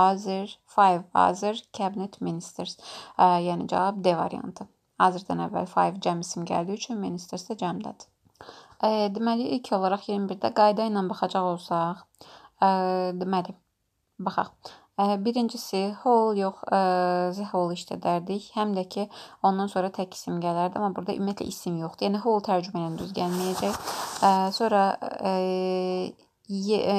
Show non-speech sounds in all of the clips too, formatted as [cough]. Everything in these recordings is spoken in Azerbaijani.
Azər, five Azər cabinet ministers. Yəni cavab D variantı. Azərdən əvvəl five cəm isim gəldiyi üçün ministers də cəmdədir. E, deməli ilk olaraq 21-də qayda ilə baxacaq olsaq, e, deməli baxaq. E, birincisi whole yox, e, the whole işlədərdik. Həm də ki ondan sonra tək isim gələrdi, amma burada ümumiyyətlə isim yoxdur. Yəni whole tərcümə ilə düz gəlməyəcək. E, sonra e, E,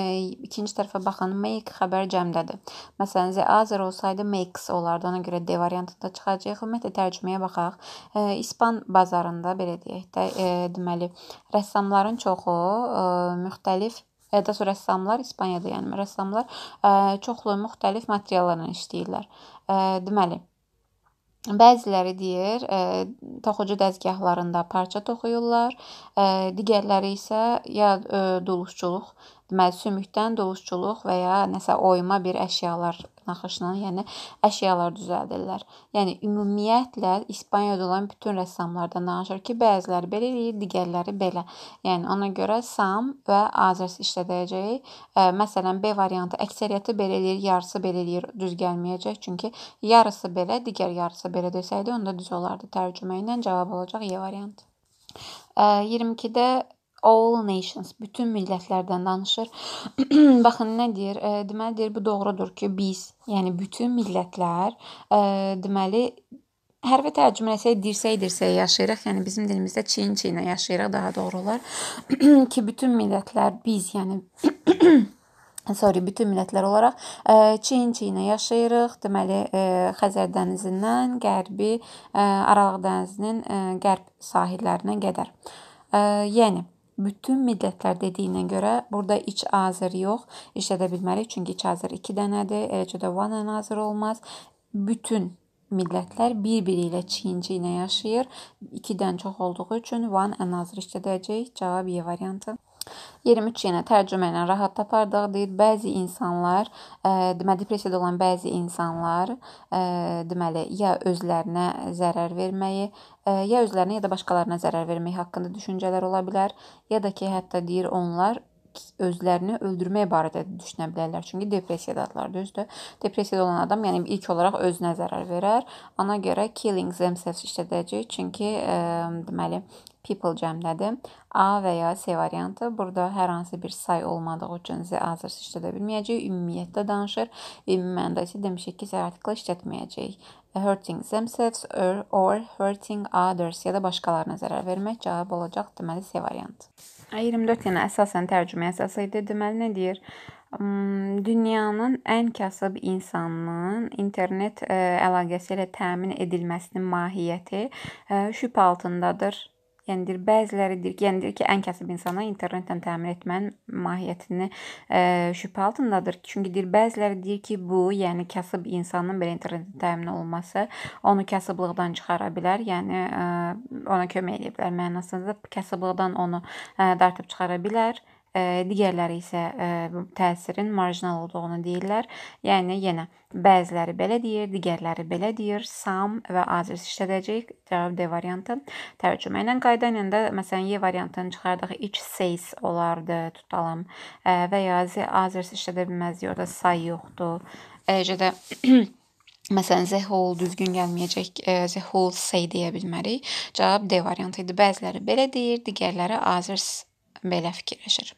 ikinci tərəfə baxın make xəbər cəmdədir. Məsələn, the other olsaydı makes olardı. Ona görə D variantında çıxacaq. Ümumiyyətlə tərcüməyə baxaq. E, İspan bazarında belə deyək də, e, deməli, rəssamların çoxu e, müxtəlif ya e, da rəssamlar İspaniyada, yəni rəssamlar e, çoxlu müxtəlif materiallarla işləyirlər. E, deməli, Bəziləri deyir, e, toxucu dəzgahlarında parça toxuyurlar, e, digərləri isə ya e, duluzçuluq, deməli sümükdən duluzçuluq və ya nəsə oyma bir əşyalar naxışla, yəni əşyalar düzəldirlər. Yəni ümumiyyətlə İspaniyada olan bütün rəssamlardan danışır ki, bəziləri belə eləyir, digərləri belə. Yəni ona görə sam və azers işlədəcək. E, məsələn, B variantı əksəriyyəti belə eləyir, yarısı belə eləyir, düz gəlməyəcək. Çünki yarısı belə, digər yarısı belə desəydi, onda düz olardı tərcümə ilə cavab olacaq E variantı. 22-də all nations, bütün millətlərdən danışır. [clears throat] Baxın nə deyir? E, deməli deyir bu doğrudur ki, biz, yəni bütün millətlər, e, deməli hərfi tərcüməsək dirsək dirsəyə yaşayırıq. Yəni bizim dilimizdə çiyin çiyinə yaşayırıq daha doğru olar. [clears throat] ki bütün millətlər biz, yəni [clears throat] sorry, bütün millətlər olaraq e, çiyin-çiyinə yaşayırıq. Deməli, e, Xəzər dənizindən qərbi e, Aralıq dənizinin qərb sahillərinə qədər. Yəni bütün millətlər dediyinə görə burada iç azır yox, işlədə bilmərik. Çünki iç azır 2 dənədir. Eləcə də vanan azır olmaz. Bütün millətlər bir-biri ilə çiyin-çiyinə yaşayır. 2-dən çox olduğu üçün van ən azır işlədəcək. Cavab E variantı. 23 yenə tərcümə ilə rahat tapardıq deyir. Bəzi insanlar, ə, e, deməli depressiyada olan bəzi insanlar, ə, e, deməli ya özlərinə zərər verməyi, ə, e, ya özlərinə ya da başqalarına zərər vermək haqqında düşüncələr ola bilər, ya da ki, hətta deyir onlar özlərini öldürmək barədə düşünə bilərlər. Çünki depressiyadadırlar, düzdür? Depressiyada olan adam yəni ilk olaraq özünə zərər verər. Ona görə killing themselves işlədəcək, çünki ə, deməli people cəmdədir. A və ya C variantı. Burada hər hansı bir say olmadığı üçün Z hazır işlədə bilməyəcək. Ümumiyyətlə danışır. Ümumi mənada isə demişik ki, artiklə işlətməyəcək. Hurting themselves or, or hurting others ya da başqalarına zərər vermək cavab olacaq deməli C variantı. 24 yəni əsasən tərcümə əsası idi. Deməli nə deyir? Hmm, dünyanın ən kasıb insanının internet e, əlaqəsi ilə təmin edilməsinin mahiyyəti e, şübhə altındadır. Yəni bəziləri deyir ki, yəni deyir ki, ən kasıb insana internetlə təmin etmənin mahiyyətini ə, e, şübhə altındadır. Çünki deyir bəziləri deyir ki, bu, yəni kasıb insanın belə internetlə təmin olunması onu kasıblıqdan çıxara bilər, yəni ə, e, ona kömək edə bilər mənasında kasıblıqdan onu ə, e, dartıb çıxara bilər digərləri isə təsirin marjinal olduğunu deyirlər. Yəni yenə bəziləri belə deyir, digərləri belə deyir. Sam və others işlədəcək. Cavab D variantı. Tərcümə ilə qayda ilə də məsələn Y variantını çıxardaq. Each says olardı, tutalım. Və ya Z others işlədə bilməzdik. Orda say yoxdur. Eləcə də [clears throat] Məsələn, the whole düzgün gəlməyəcək. The whole say deyə bilmərik. Cavab D variantı idi. Bəziləri belə deyir, digərləri others belə fikirləşir.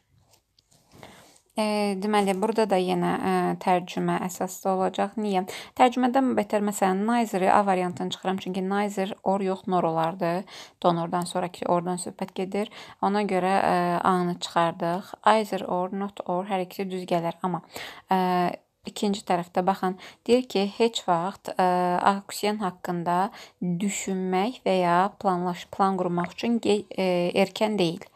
Deməli, burada da yenə tərcümə əsaslı olacaq. Niyə? Tərcümədən betər məsələn Nizer A variantını çıxıram, çünki Nizer or yox nor olardı. Donordan sonrakı ordan söhbət gedir. Ona görə A-nı çıxardıq. Either or, not or hər ikisi düz gələr, amma ikinci tərəfdə baxın, deyir ki, heç vaxt ə, aksiyon haqqında düşünmək və ya planlaş plan qurmaq üçün ə, erkən deyil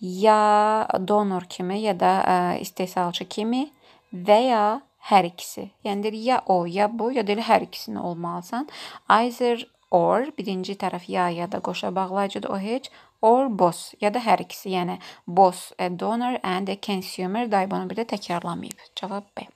ya donor kimi, ya da istehsalçı kimi və ya hər ikisi. Yəni deyir ya o, ya bu, ya deyir hər ikisini olmalısan. Either or birinci tərəf ya ya da qoşa bağlayıcıdır o heç or both ya da hər ikisi. Yəni both a donor and a consumer dayə bunu bir də təkrarlamayıb. Cavab B.